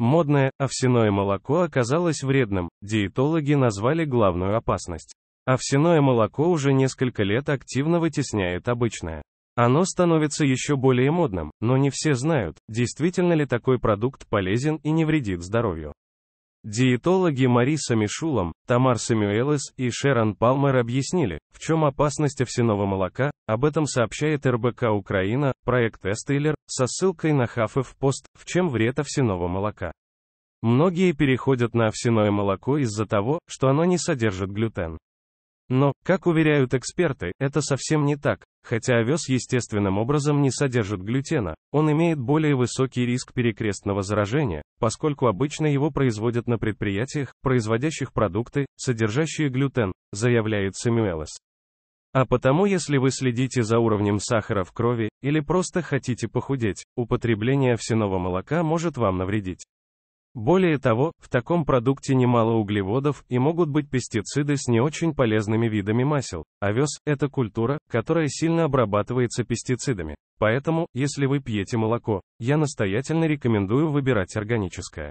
Модное, овсяное молоко оказалось вредным, диетологи назвали главную опасность. Овсяное молоко уже несколько лет активно вытесняет обычное. Оно становится еще более модным, но не все знают, действительно ли такой продукт полезен и не вредит здоровью. Диетологи Мариса Мишулам, Тамар Самюэлес и Шерон Палмер объяснили, в чем опасность овсяного молока, об этом сообщает РБК Украина, проект Эстейлер, со ссылкой на Хаффев пост, в чем вред овсяного молока. Многие переходят на овсяное молоко из-за того, что оно не содержит глютен. Но, как уверяют эксперты, это совсем не так. Хотя овес естественным образом не содержит глютена, он имеет более высокий риск перекрестного заражения, поскольку обычно его производят на предприятиях, производящих продукты, содержащие глютен, заявляет Сэмюэлес. А потому, если вы следите за уровнем сахара в крови или просто хотите похудеть, употребление овсяного молока может вам навредить. Более того, в таком продукте немало углеводов и могут быть пестициды с не очень полезными видами масел. Овес – это культура, которая сильно обрабатывается пестицидами. Поэтому, если вы пьете молоко, я настоятельно рекомендую выбирать органическое.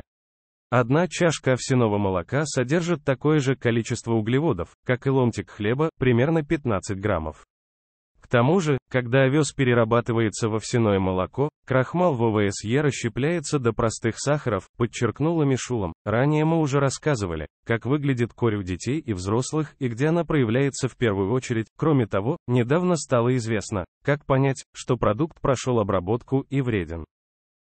Одна чашка овсяного молока содержит такое же количество углеводов, как и ломтик хлеба, примерно 15 граммов. К тому же, когда овес перерабатывается во овсяное молоко, крахмал в ОВСЕ расщепляется до простых сахаров, подчеркнула Мишулом. Ранее мы уже рассказывали, как выглядит корь у детей и взрослых и где она проявляется в первую очередь. Кроме того, недавно стало известно, как понять, что продукт прошел обработку и вреден.